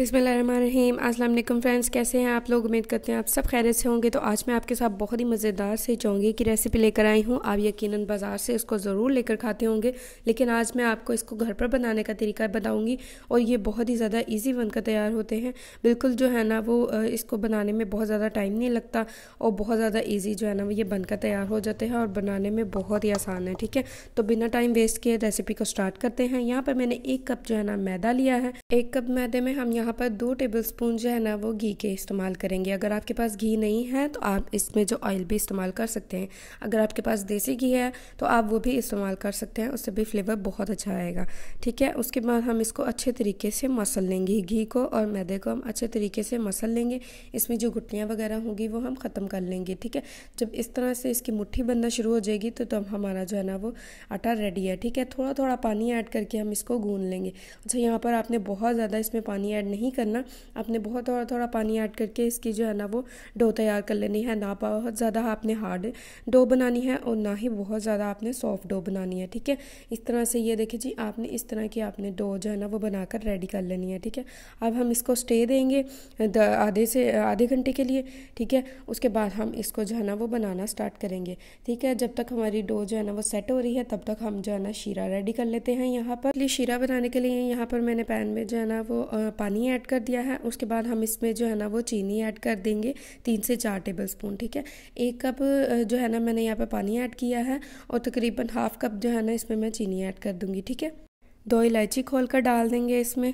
बिसमीम अस्सलाम फ्रेंड्स कैसे हैं आप लोग उम्मीद करते हैं आप सब खैरियत से होंगे तो आज मैं आपके साथ बहुत ही मज़ेदार से चौंगे की रेसिपी लेकर आई हूँ आप यकीनन बाज़ार से इसको ज़रूर लेकर खाते होंगे लेकिन आज मैं आपको इसको घर पर बनाने का तरीका बताऊँगी और ये बहुत ही ज़्यादा ईजी बनकर तैयार होते हैं बिल्कुल जो है ना वो इसको बनाने में बहुत ज़्यादा टाइम नहीं लगता और बहुत ज़्यादा ईजी जो है ना ये बनकर तैयार हो जाते हैं और बनाने में बहुत ही आसान है ठीक है तो बिना टाइम वेस्ट किए रेसिपी को स्टार्ट करते हैं यहाँ पर मैंने एक कप जो है ना मैदा लिया है एक कप मैदे में हम यहाँ यहाँ पर दो टेबल स्पून जो है ना वो घी के इस्तेमाल करेंगे अगर आपके पास घी नहीं है तो आप इसमें जो ऑयल भी इस्तेमाल कर सकते हैं अगर आपके पास देसी घी है तो आप वो भी इस्तेमाल कर सकते हैं उससे भी फ्लेवर बहुत अच्छा आएगा ठीक है उसके बाद हम इसको अच्छे तरीके से मसल लेंगे घी को और मैदे को हम अच्छे तरीके से मसल लेंगे इसमें जो गुटलियाँ वगैरह होंगी वो हम ख़त्म कर लेंगे ठीक है जब इस तरह से इसकी मुट्ठी बनना शुरू हो जाएगी तो तब हमारा जो है ना वो आटा रेडी है ठीक है थोड़ा थोड़ा पानी ऐड करके हम इसको गून लेंगे अच्छा यहाँ पर आपने बहुत ज़्यादा इसमें पानी ऐड नहीं नहीं करना आपने बहुत थोड़ा थोड़ा पानी ऐड करके इसकी जो है ना वो डो तैयार कर लेनी है ना बहुत ज़्यादा आपने हार्ड डो बनानी है और ना ही बहुत ज़्यादा आपने सॉफ्ट डो बनानी है ठीक है इस तरह से ये देखिए जी आपने इस तरह की आपने डो जो है ना वो बनाकर रेडी कर लेनी है ठीक है अब हम इसको स्टे देंगे आधे से आधे घंटे के लिए ठीक है उसके बाद हम इसको जो है ना वो बनाना स्टार्ट करेंगे ठीक है जब तक हमारी डो जो है ना वो सेट हो रही है तब तक हम जो है ना शीरा रेडी कर लेते हैं यहाँ पर शीरा बनाने के लिए यहाँ पर मैंने पैन में जो है ना वो पानी ऐड कर दिया है उसके बाद हम इसमें जो है ना वो चीनी ऐड कर देंगे तीन से चार टेबल स्पून ठीक है एक कप जो है ना मैंने यहाँ पर पानी ऐड किया है और तकरीबन हाफ कप जो है ना इसमें मैं चीनी ऐड कर दूंगी ठीक है दो इलायची खोल कर डाल देंगे इसमें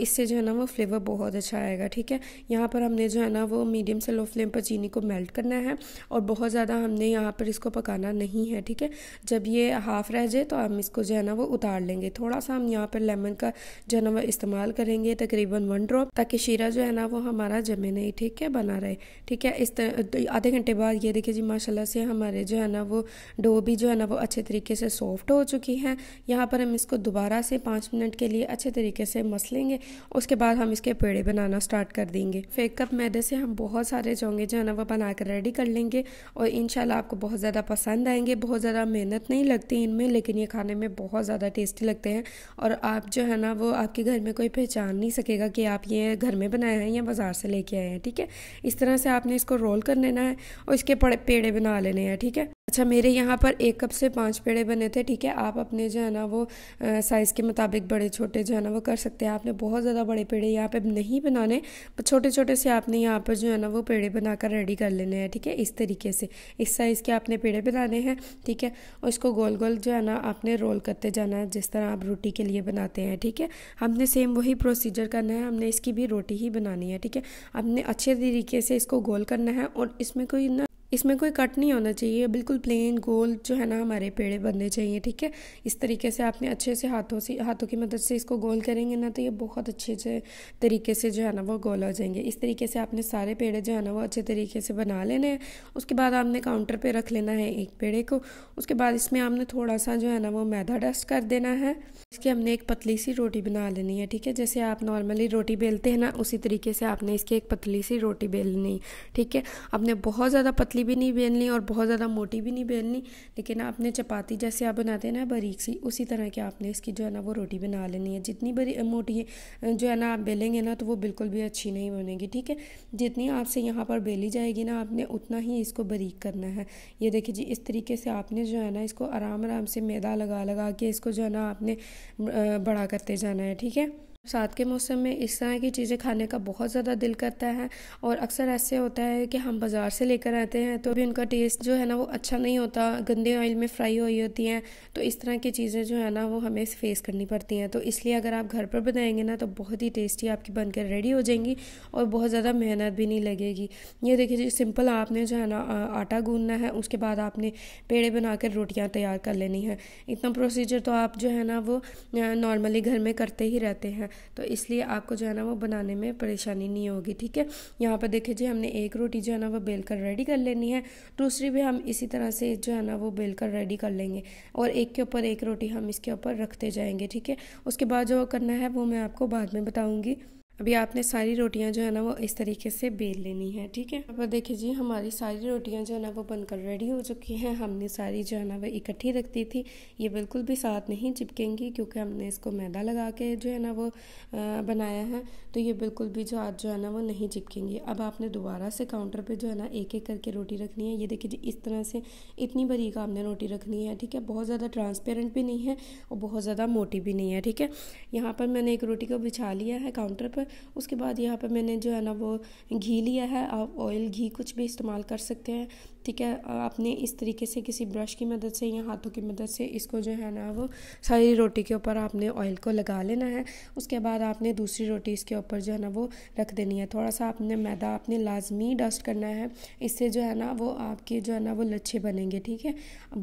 इससे जो है ना वो फ्लेवर बहुत अच्छा आएगा ठीक है यहाँ पर हमने जो है ना वो मीडियम से लो फ्लेम पर चीनी को मेल्ट करना है और बहुत ज़्यादा हमने यहाँ पर इसको पकाना नहीं है ठीक है जब ये हाफ़ रह जाए तो हम इसको जो है ना वो उतार लेंगे थोड़ा सा हम यहाँ पर लेमन का जो है ना वो इस्तेमाल करेंगे तकरीबन वन ड्रॉप ताकि शीरा जो है ना वो हमारा जमे नहीं ठीक है बना रहे ठीक है इस तो आधे घंटे बाद ये देखिए जी माशाल्लाह से हमारे जो है ना वो डो भी जो है ना वो अच्छे तरीके से सॉफ्ट हो चुकी है यहाँ पर हम इसको दोबारा दोबारा से पाँच मिनट के लिए अच्छे तरीके से मस लेंगे उसके बाद हम इसके पेड़े बनाना स्टार्ट कर देंगे फेक कप मैदे से हम बहुत सारे चौंगे जो है ना वो बना कर रेडी कर लेंगे और इन आपको बहुत ज़्यादा पसंद आएंगे बहुत ज़्यादा मेहनत नहीं लगती इनमें लेकिन ये खाने में बहुत ज़्यादा टेस्टी लगते हैं और आप जो है ना वो आपके घर में कोई पहचान नहीं सकेगा कि आप ये घर में बनाए हैं या बाज़ार से लेके आए हैं ठीक है इस तरह से आपने इसको रोल कर लेना है और इसके पेड़े बना लेने हैं ठीक है अच्छा मेरे यहाँ पर एक कप से पाँच पेड़े बने थे ठीक है आप अपने जो है ना वो आ, साइज़ के मुताबिक बड़े छोटे जो है ना वो कर सकते हैं आपने बहुत ज़्यादा बड़े पेड़े यहाँ पे नहीं बनाने पर छोटे छोटे से आपने यहाँ पर जो है ना वो पेड़े बनाकर रेडी कर लेने हैं ठीक है इस तरीके से इस साइज़ के आपने पेड़े बनाने हैं ठीक है और इसको गोल गोल जो है ना आपने रोल करते जाना है जिस तरह आप रोटी के लिए बनाते हैं ठीक है हमने सेम वही प्रोसीजर करना है हमने इसकी भी रोटी ही बनानी है ठीक है आपने अच्छे तरीके से इसको गोल करना है और इसमें कोई ना इसमें कोई कट नहीं होना चाहिए बिल्कुल प्लेन गोल जो है ना हमारे पेड़े बनने चाहिए ठीक है इस तरीके से आपने अच्छे से हाथों से हाथों की मदद से इसको गोल करेंगे ना तो ये बहुत अच्छे से तरीके से जो है ना वो गोल हो जाएंगे इस तरीके से आपने सारे पेड़े जो है ना वो अच्छे तरीके से बना लेने हैं उसके बाद आपने काउंटर पर रख लेना है एक पेड़े को उसके बाद इसमें आपने थोड़ा सा जो है ना वो मैदा डस्ट कर देना है इसकी हमने एक पतली सी रोटी बना लेनी है ठीक है जैसे आप नॉर्मली रोटी बेलते हैं ना उसी तरीके से आपने इसकी एक पतली सी रोटी बेलनी ठीक है आपने बहुत ज़्यादा पतली पतली भी नहीं बेलनी और बहुत ज़्यादा मोटी भी नहीं बेलनी लेकिन आपने चपाती जैसे आप बनाते हैं ना बारीक सी उसी तरह की आपने इसकी जो है ना वो रोटी बना लेनी है जितनी बड़ी मोटी जो है ना आप बेलेंगे ना तो वो बिल्कुल भी अच्छी नहीं बनेगी ठीक है जितनी आपसे यहाँ पर बेली जाएगी ना आपने उतना ही इसको बारीक करना है ये देखिए जी इस तरीके से आपने जो है ना इसको आराम आराम से मैदा लगा लगा के इसको जो है ना आपने बड़ा करते जाना है ठीक है बरसात के मौसम में इस तरह की चीज़ें खाने का बहुत ज़्यादा दिल करता है और अक्सर ऐसे होता है कि हम बाज़ार से लेकर आते हैं तो भी उनका टेस्ट जो है ना वो अच्छा नहीं होता गंदे ऑयल में फ्राई हुई होती हैं तो इस तरह की चीज़ें जो है ना वो हमें फेस करनी पड़ती हैं तो इसलिए अगर आप घर पर बनाएंगे ना तो बहुत ही टेस्टी आपकी बनकर रेडी हो जाएंगी और बहुत ज़्यादा मेहनत भी नहीं लगेगी ये देखिए जी सिंपल आपने जो है ना आटा गूंदना है उसके बाद आपने पेड़े बनाकर रोटियाँ तैयार कर लेनी है इतना प्रोसीजर तो आप जो है ना वो नॉर्मली घर में करते ही रहते हैं तो इसलिए आपको जो है ना वो बनाने में परेशानी नहीं होगी ठीक है यहाँ पर देखिए जी हमने एक रोटी जो है ना वो बेल कर रेडी कर लेनी है दूसरी भी हम इसी तरह से जो है ना वो बेल कर रेडी कर लेंगे और एक के ऊपर एक रोटी हम इसके ऊपर रखते जाएंगे ठीक है उसके बाद जो करना है वो मैं आपको बाद में बताऊँगी अभी आपने सारी रोटियां जो है ना वो इस तरीके से बेल लेनी है ठीक है अब देखिए जी हमारी सारी रोटियां जो है ना वो बनकर रेडी हो चुकी हैं हमने सारी जो है ना वो इकट्ठी रख दी थी ये बिल्कुल भी साथ नहीं चिपकेंगी क्योंकि हमने इसको मैदा लगा के जो है ना वो बनाया है तो ये बिल्कुल भी जो आज जो है ना वो नहीं चिपकेंगी अब आपने दोबारा से काउंटर पर जो है ना एक एक करके रोटी रखनी है ये देखिए जी इस तरह से इतनी बरीक आपने रोटी रखनी है ठीक है बहुत ज़्यादा ट्रांसपेरेंट भी नहीं है और बहुत ज़्यादा मोटी भी नहीं है ठीक है यहाँ पर मैंने एक रोटी को बिछा लिया है काउंटर पर उसके बाद यहाँ पर मैंने जो है ना वो घी लिया है आप ऑयल घी कुछ भी इस्तेमाल कर सकते हैं ठीक है आपने इस तरीके से किसी ब्रश की मदद से या हाथों की मदद से इसको जो है ना वो सारी रोटी के ऊपर आपने ऑयल को लगा लेना है उसके बाद आपने दूसरी रोटी इसके ऊपर जो है ना वो रख देनी है थोड़ा सा आपने मैदा आपने लाजमी डस्ट करना है इससे जो है ना वो आपके जो है ना वो लच्छे बनेंगे ठीक है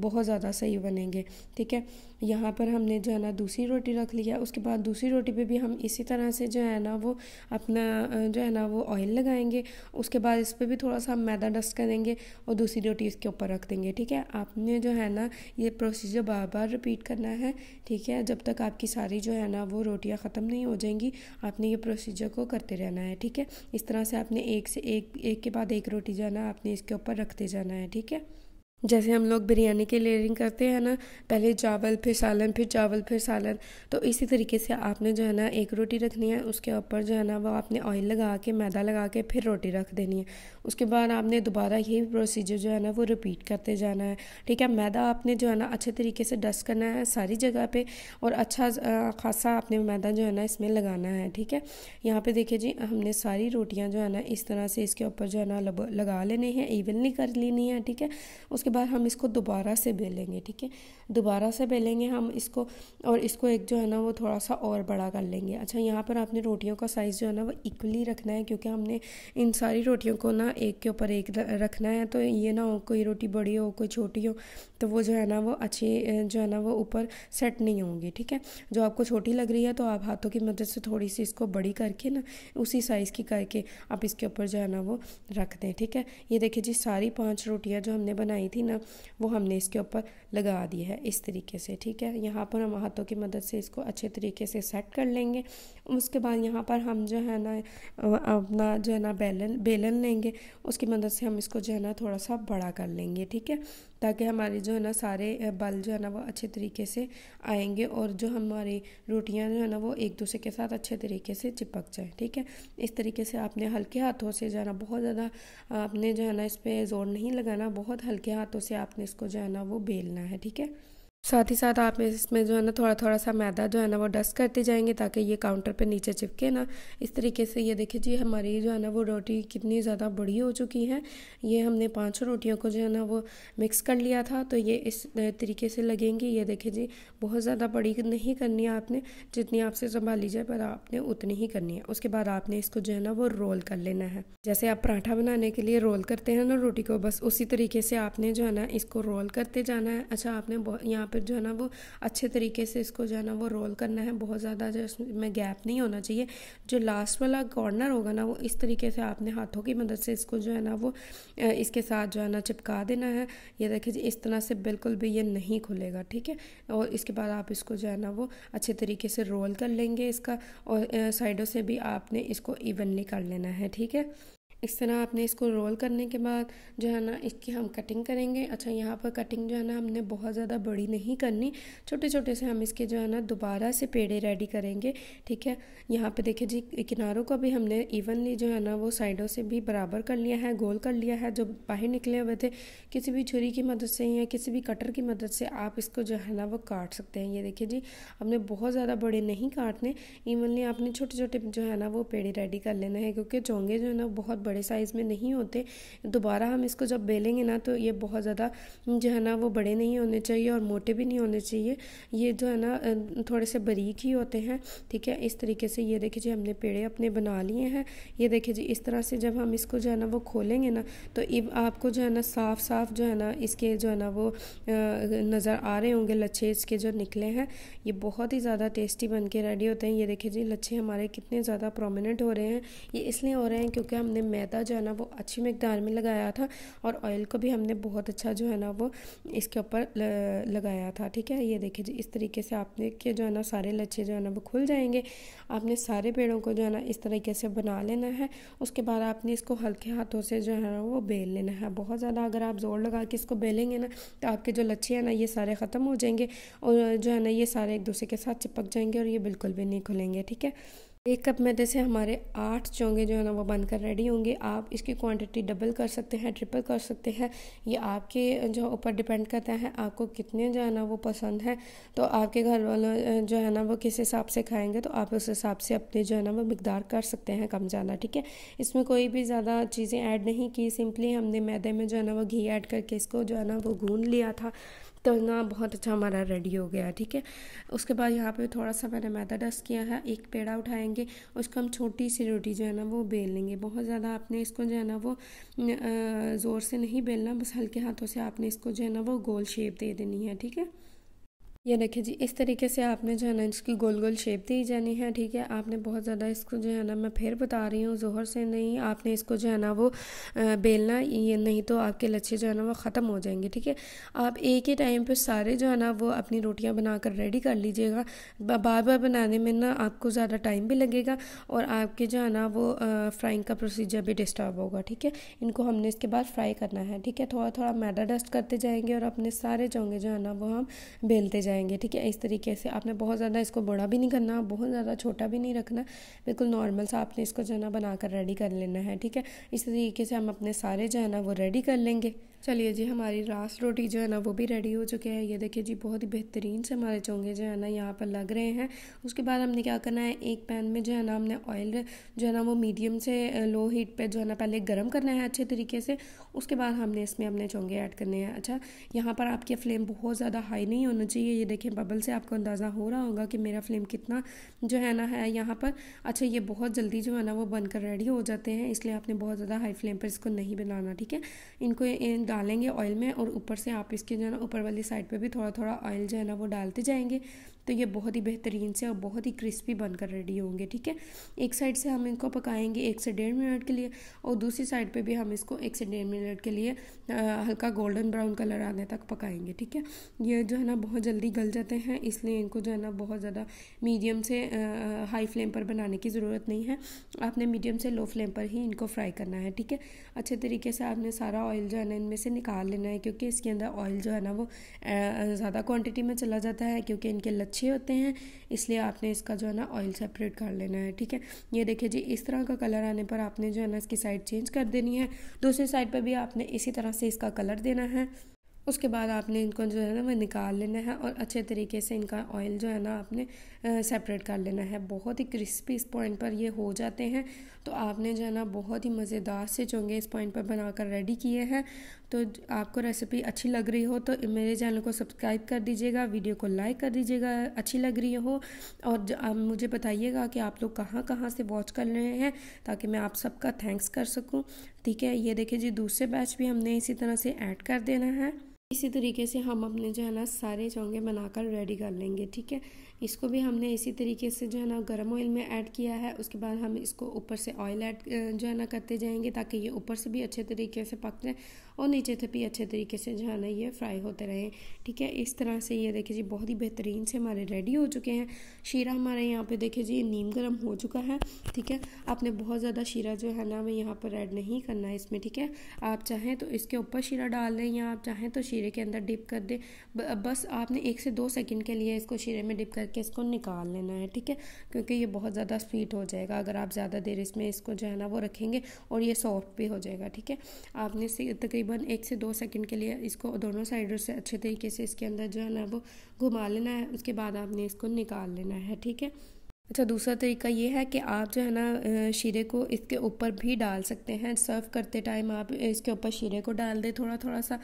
बहुत ज़्यादा सही बनेंगे ठीक है यहाँ पर हमने जो है ना दूसरी रोटी रख लिया उसके बाद दूसरी रोटी पे भी हम इसी तरह से जो है ना वो अपना जो है ना वो ऑयल लगाएंगे उसके बाद इस पर भी थोड़ा सा हम मैदा डस्ट करेंगे और दूसरी दूसरी रोटी इसके ऊपर रख देंगे ठीक है आपने जो है ना ये प्रोसीजर बार बार रिपीट करना है ठीक है जब तक आपकी सारी जो है ना वो रोटियां ख़त्म नहीं हो जाएंगी आपने ये प्रोसीजर को करते रहना है ठीक है इस तरह से आपने एक से एक एक के बाद एक रोटी जाना आपने इसके ऊपर रखते जाना है ठीक है जैसे हम लोग बिरयानी के लेयरिंग करते हैं ना पहले चावल फिर सालन फिर चावल फिर सालन तो इसी तरीके से आपने जो है ना एक रोटी रखनी है उसके ऊपर जो है ना वो आपने ऑयल लगा के मैदा लगा के फिर रोटी रख देनी है उसके बाद आपने दोबारा यही प्रोसीजर जो है ना वो रिपीट करते जाना है ठीक है मैदा आपने जो है ना अच्छे तरीके से डस्ट करना है सारी जगह पर और अच्छा खासा आपने मैदा जो है ना इसमें लगाना है ठीक है यहाँ पर देखिए जी हमने सारी रोटियाँ जो है ना इस तरह से इसके ऊपर जो है ना लगा लेने हैं इवन नहीं कर लेनी है ठीक है उसके बाद हम इसको दोबारा से बेलेंगे ठीक है दोबारा से बेलेंगे हम इसको और इसको एक जो है ना वो थोड़ा सा और बड़ा कर लेंगे अच्छा यहाँ पर आपने रोटियों का साइज़ जो है ना वो इक्वली रखना है क्योंकि हमने इन सारी रोटियों को ना एक के ऊपर एक रखना है तो ये ना हो कोई रोटी बड़ी हो कोई छोटी हो तो वो जो है ना वो अच्छी जो है ना वो ऊपर सेट नहीं होंगी ठीक है जो आपको छोटी लग रही है तो आप हाथों की मदद से थोड़ी सी इसको बड़ी करके ना उसी साइज़ की करके आप इसके ऊपर जो है ना वो रख दें ठीक है ये देखिए जी सारी पाँच रोटियाँ जो हमने बनाई थी थी ना वो हमने इसके ऊपर लगा दिया है इस तरीके से ठीक है यहाँ पर हम हाथों की मदद से इसको अच्छे तरीके से सेट कर लेंगे उसके बाद यहाँ पर हम जो है ना अपना जो है ना बेलन बेलन लेंगे उसकी मदद से हम इसको जो है ना थोड़ा सा बड़ा कर लेंगे ठीक है ताकि हमारे जो है ना सारे बल जो है ना वो अच्छे तरीके से आएंगे और जो हमारी रोटियाँ जो है ना वो एक दूसरे के साथ अच्छे तरीके से चिपक जाए ठीक है इस तरीके से आपने हल्के हाथों से जो है ना बहुत ज़्यादा आपने जो है ना इस पर ज़ोर नहीं लगाना बहुत हल्के हाथों से आपने इसको जो है ना वो बेलना है ठीक है साथ ही साथ आप इसमें जो है ना थोड़ा थोड़ा सा मैदा जो है ना वो डस्ट करते जाएंगे ताकि ये काउंटर पे नीचे चिपके ना इस तरीके से ये देखिए जी हमारी जो है ना वो रोटी कितनी ज़्यादा बड़ी हो चुकी है ये हमने पांच रोटियों को जो है ना वो मिक्स कर लिया था तो ये इस तरीके से लगेंगी ये देखिए जी बहुत ज़्यादा बड़ी नहीं करनी है आपने जितनी आपसे संभाली जाए पर आपने उतनी ही करनी है उसके बाद आपने इसको जो है ना वो रोल कर लेना है जैसे आप पराठा बनाने के लिए रोल करते हैं ना रोटी को बस उसी तरीके से आपने जो है ना इसको रोल करते जाना है अच्छा आपने यहाँ पर जो है ना वो अच्छे तरीके से इसको जो है ना वो रोल करना है बहुत ज़्यादा जो इसमें गैप नहीं होना चाहिए जो लास्ट वाला कॉर्नर होगा ना वो इस तरीके से आपने हाथों की मदद से इसको जो है ना वो इसके साथ जो है ना चिपका देना है ये देखिए इस तरह से बिल्कुल भी ये नहीं खुलेगा ठीक है और इसके बाद आप इसको जो है ना वो अच्छे तरीके से रोल कर लेंगे इसका और साइडों से भी आपने इसको इवनली कर लेना है ठीक है इस तरह आपने इसको रोल करने के बाद जो है ना इसकी हम कटिंग करेंगे अच्छा यहाँ पर कटिंग जो है ना हमने बहुत ज़्यादा बड़ी नहीं करनी छोटे छोटे से हम इसके जो है ना दोबारा से पेड़े रेडी करेंगे ठीक है यहाँ पे देखिए जी किनारों को भी हमने इवनली जो है ना वो साइडों से भी बराबर कर लिया है गोल कर लिया है जो बाहर निकले हुए थे किसी भी छुरी की मदद से या किसी भी कटर की मदद से आप इसको जो है ना वो काट सकते हैं ये देखिए जी हमने बहुत ज़्यादा बड़े नहीं काटने इवनली आपने छोटे छोटे जो है ना वो पेड़े रेडी कर लेने हैं क्योंकि चौंगे जो है ना बहुत बड़े साइज़ में नहीं होते दोबारा हम इसको जब बेलेंगे ना तो ये बहुत ज़्यादा जो है ना वो बड़े नहीं होने चाहिए और मोटे भी नहीं होने चाहिए ये जो है ना थोड़े से बारीक ही होते हैं ठीक है इस तरीके से ये देखिए जी हमने पेड़े अपने बना लिए हैं ये देखिए जी इस तरह से जब हम इसको जो है ना वो खोलेंगे ना तो आपको जो है ना साफ साफ जो है ना इसके जो है ना वो नज़र आ रहे होंगे लच्छे इसके जो निकले हैं ये बहुत ही ज़्यादा टेस्टी बन के रेडी होते हैं ये देखिए जी लच्छे हमारे कितने ज़्यादा प्रोमिनेंट हो रहे हैं ये इसलिए हो रहे हैं क्योंकि हमने मैदा जो है ना वो अच्छी मकदार में लगाया था और ऑयल को भी हमने बहुत अच्छा जो है ना वो इसके ऊपर लगाया था ठीक है ये देखिए जी इस तरीके से आपने के जो है ना सारे लच्छे जो है ना वो खुल जाएंगे आपने सारे पेड़ों को जो है ना इस तरीके से बना लेना है उसके बाद आपने इसको हल्के हाथों से जो है ना वो बेल लेना है बहुत ज़्यादा अगर आप ज़ोर लगा के इसको बेलेंगे ना तो आपके जो लच्छे हैं ना ये सारे ख़त्म हो जाएंगे और जो है ना ये सारे एक दूसरे के साथ चिपक जाएंगे और ये बिल्कुल भी नहीं खुलेंगे ठीक है एक कप मैदे से हमारे आठ चोंगे जो है ना वो बनकर रेडी होंगे आप इसकी क्वांटिटी डबल कर सकते हैं ट्रिपल कर सकते हैं ये आपके जो ऊपर डिपेंड करता है आपको कितने जो है ना वो पसंद है तो आपके घर वालों जो है ना वो किस हिसाब से खाएंगे तो आप उस हिसाब से अपने जो है ना वो मकदार कर सकते हैं कम ज़्यादा ठीक है इसमें कोई भी ज़्यादा चीज़ें ऐड नहीं की सिंपली हमने मैदे में जो है ना वो घी ऐड करके इसको जो है ना वो गून लिया था तो ना बहुत अच्छा हमारा रेडी हो गया ठीक है उसके बाद यहाँ पे थोड़ा सा मैंने मैदा डस्ट किया है एक पेड़ा उठाएंगे उसको हम छोटी सी रोटी जो है ना वो बेल लेंगे बहुत ज़्यादा आपने इसको जो है ना वो ज़ोर से नहीं बेलना बस हल्के हाथों से आपने इसको जो है ना वो गोल शेप दे देनी है ठीक है ये देखिए जी इस तरीके से आपने जो है ना इसकी गोल गोल शेप दी जानी है ठीक है आपने बहुत ज़्यादा इसको जो है ना मैं फिर बता रही हूँ जोहर से नहीं आपने इसको जो है ना वो बेलना ये नहीं तो आपके लच्छे जो है ना वो ख़त्म हो जाएंगे ठीक है आप एक ही टाइम पर सारे जो है ना वो अपनी रोटियाँ बनाकर रेडी कर लीजिएगा बार बार बनाने में ना आपको ज़्यादा टाइम भी लगेगा और आपके जो है ना वो फ्राइंग का प्रोसीजर भी डिस्टर्ब होगा ठीक है इनको हमने इसके बाद फ्राई करना है ठीक है थोड़ा थोड़ा मैदा डस्ट करते जाएंगे और अपने सारे चोंगे जो है ना वो हम बेलते जाएंगे जाएंगे ठीक है इस तरीके से आपने बहुत ज़्यादा इसको बड़ा भी नहीं करना बहुत ज़्यादा छोटा भी नहीं रखना बिल्कुल नॉर्मल सा आपने इसको जो है ना बनाकर रेडी कर लेना है ठीक है इस तरीके से हम अपने सारे जो है ना वो रेडी कर लेंगे चलिए जी हमारी रास रोटी जो है ना वो भी रेडी हो चुके हैं ये देखिए जी बहुत ही बेहतरीन से हमारे चोंगे जो है ना यहाँ पर लग रहे हैं उसके बाद हमने क्या करना है एक पैन में जो है ना हमने ऑयल जो है ना वो मीडियम से लो हीट पे जो है ना पहले गर्म करना है अच्छे तरीके से उसके बाद हमने इसमें अपने चोंगे ऐड करने हैं अच्छा यहाँ पर आपकी फ्लेम बहुत ज़्यादा हाई नहीं होना चाहिए ये देखिए बबल से आपको अंदाज़ा हो रहा होगा कि मेरा फ्लेम कितना जो है ना है यहाँ पर अच्छा ये बहुत जल्दी जो है ना वो बनकर रेडी हो जाते हैं इसलिए आपने बहुत ज़्यादा हाई फ्लेम पर इसको नहीं बनाना ठीक है इनको डालेंगे ऑयल में और ऊपर से आप इसके जो है ना ऊपर वाली साइड पे भी थोड़ा थोड़ा ऑयल जो है ना वो डालते जाएंगे तो ये बहुत ही बेहतरीन से और बहुत ही क्रिस्पी बनकर रेडी होंगे ठीक है एक साइड से हम इनको पकाएंगे एक से डेढ़ मिनट के लिए और दूसरी साइड पे भी हम इसको एक से डेढ़ मिनट के लिए आ, हल्का गोल्डन ब्राउन कलर आने तक पकाएंगे ठीक है ये जो है ना बहुत जल्दी गल जाते हैं इसलिए इनको जो है ना बहुत ज़्यादा मीडियम से आ, हाई फ्लेम पर बनाने की ज़रूरत नहीं है आपने मीडियम से लो फ्लेम पर ही इनको फ्राई करना है ठीक है अच्छे तरीके से आपने सारा ऑयल जो है ना इनमें से निकाल लेना है क्योंकि इसके अंदर ऑयल जो है ना वो ज़्यादा क्वान्टिटी में चला जाता है क्योंकि इनके अच्छे होते हैं इसलिए आपने इसका जो है ना ऑयल सेपरेट कर लेना है ठीक है ये देखिए जी इस तरह का कलर आने पर आपने जो है ना इसकी साइड चेंज कर देनी है दूसरी साइड पर भी आपने इसी तरह से इसका कलर देना है उसके बाद आपने इनको जो है ना वह निकाल लेना है और अच्छे तरीके से इनका ऑयल जो है ना आपने सेपरेट कर लेना है बहुत ही क्रिस्पी इस पॉइंट पर ये हो जाते हैं तो आपने जो है ना बहुत ही मज़ेदार से चोंगे इस पॉइंट पर बनाकर रेडी किए हैं तो आपको रेसिपी अच्छी लग रही हो तो मेरे चैनल को सब्सक्राइब कर दीजिएगा वीडियो को लाइक कर दीजिएगा अच्छी लग रही हो और मुझे बताइएगा कि आप लोग कहाँ कहाँ से वॉच कर रहे हैं ताकि मैं आप सबका थैंक्स कर सकूँ ठीक है ये देखिए जी दूसरे बैच भी हमने इसी तरह से ऐड कर देना है इसी तरीके से हम अपने जो है ना सारे चौंगे बनाकर रेडी कर लेंगे ठीक है इसको भी हमने इसी तरीके से जो है ना गर्म ऑयल में ऐड किया है उसके बाद हम इसको ऊपर से ऑयल ऐड जो है ना करते जाएंगे ताकि ये ऊपर से भी अच्छे तरीके से पक जाए और नीचे तक तो भी अच्छे तरीके से जो है ना ये फ्राई होते रहें ठीक है इस तरह से ये देखिए जी बहुत ही बेहतरीन से हमारे रेडी हो चुके हैं शीरा हमारे यहाँ पे देखिए जी नीम गर्म हो चुका है ठीक है आपने बहुत ज़्यादा शीरा जो है ना हमें यहाँ पर ऐड नहीं करना है इसमें ठीक है आप चाहें तो इसके ऊपर शीरा डाल दें या आप चाहें तो शीरे के अंदर डिप कर दें बस आपने एक से दो सेकेंड के लिए इसको शीरे में डिप करके इसको निकाल लेना है ठीक है क्योंकि ये बहुत ज़्यादा स्वीट हो जाएगा अगर आप ज़्यादा देर इसमें इसको जो है ना वो रखेंगे और ये सॉफ्ट भी हो जाएगा ठीक है आपने तकरीबन तकरीबन एक से दो सेकंड के लिए इसको दोनों साइडों से अच्छे तरीके से इसके अंदर जो है ना वो घुमा लेना है उसके बाद आपने इसको निकाल लेना है ठीक है अच्छा दूसरा तरीका ये है कि आप जो है ना शीरे को इसके ऊपर भी डाल सकते हैं सर्व करते टाइम आप इसके ऊपर शीरे को डाल दें थोड़ा थोड़ा सा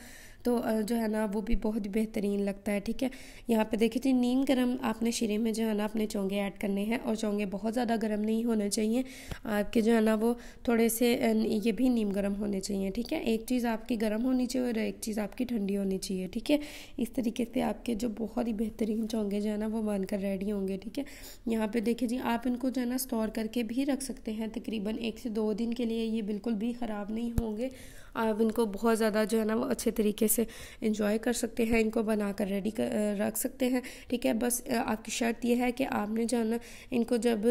तो जो है ना वो भी बहुत बेहतरीन लगता है ठीक है यहाँ पे देखिए जी नीम गर्म आपने शीरे में जो है ना अपने चोंगे ऐड करने हैं और चोंगे बहुत ज़्यादा गर्म नहीं होने चाहिए आपके जो है ना वो थोड़े से ये भी नीम गर्म होने चाहिए ठीक है एक चीज़ आपकी गर्म होनी चाहिए और एक चीज़ आपकी ठंडी होनी चाहिए ठीक है इस तरीके से आपके जो बहुत ही बेहतरीन चोंगे जो है ना वो बनकर रेडी होंगे ठीक है यहाँ पर देखिए जी आप इनको जो है ना स्टोर करके भी रख सकते हैं तकरीबन एक से दो दिन के लिए ये बिल्कुल भी ख़राब नहीं होंगे आप इनको बहुत ज़्यादा जो है ना वो अच्छे तरीके से इंजॉय कर सकते हैं इनको बना कर रेडी कर रख सकते हैं ठीक है बस आपकी शर्त यह है कि आपने जो है ना इनको जब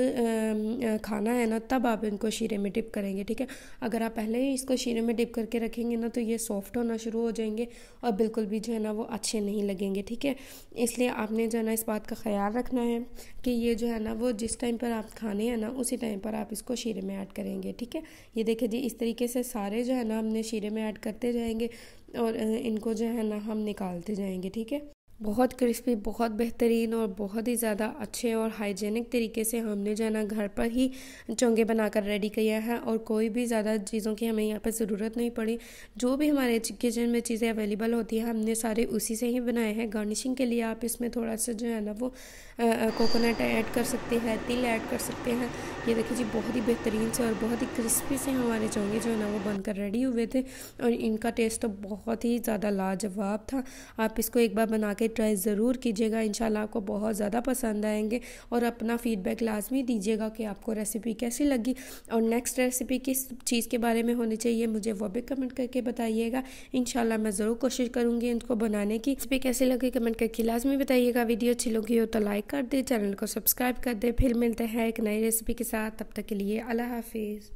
खाना है ना तब आप इनको शीरे में डिप करेंगे ठीक है अगर आप पहले ही इसको शीरे में डिप करके रखेंगे ना तो ये सॉफ्ट होना शुरू हो जाएंगे और बिल्कुल भी जो है ना वो अच्छे नहीं लगेंगे ठीक है इसलिए आपने जो है ना इस बात का ख्याल रखना है कि ये जो है ना वो जिस टाइम पर आप खाने हैं ना उसी टाइम पर आप इसको शीरे में ऐड करेंगे ठीक है ये देखिए जी इस तरीके से सारे जो है ना हमने शीरे में ऐड करते जाएंगे और इनको जो है ना हम निकालते जाएंगे ठीक है बहुत क्रिस्पी बहुत बेहतरीन और बहुत ही ज़्यादा अच्छे और हाइजेनिक तरीके से हमने जो है ना घर पर ही चोंगे बनाकर रेडी किया है और कोई भी ज़्यादा चीज़ों की हमें यहाँ पर ज़रूरत नहीं पड़ी जो भी हमारे किचन में चीज़ें अवेलेबल होती हैं हमने सारे उसी से ही बनाए हैं गार्निशिंग के लिए आप इसमें थोड़ा सा जो है ना वो कोकोनट ऐड कर सकते हैं तिल ऐड कर सकते हैं ये देखिए जी बहुत ही बेहतरीन से और बहुत ही क्रिस्पी से हमारे चौंगे जो है ना वो बनकर रेडी हुए थे और इनका टेस्ट तो बहुत ही ज़्यादा लाजवाब था आप इसको एक बार बना के ट्राई ज़रूर कीजिएगा इन आपको बहुत ज़्यादा पसंद आएंगे और अपना फ़ीडबैक लाजमी दीजिएगा कि आपको रेसिपी कैसी लगी और नेक्स्ट रेसिपी किस चीज़ के बारे में होनी चाहिए मुझे वो भी कमेंट करके बताइएगा इन मैं ज़रूर कोशिश करूँगी इनको बनाने की रेसिपी कैसी लगी कमेंट करके लाजमी बताइएगा वीडियो अच्छी लगी हो तो लाइक कर दें चैनल को सब्सक्राइब कर दें फिर मिलते हैं एक नई रेसिपी के साथ तब तक के लिए अल्लाह हाफिज़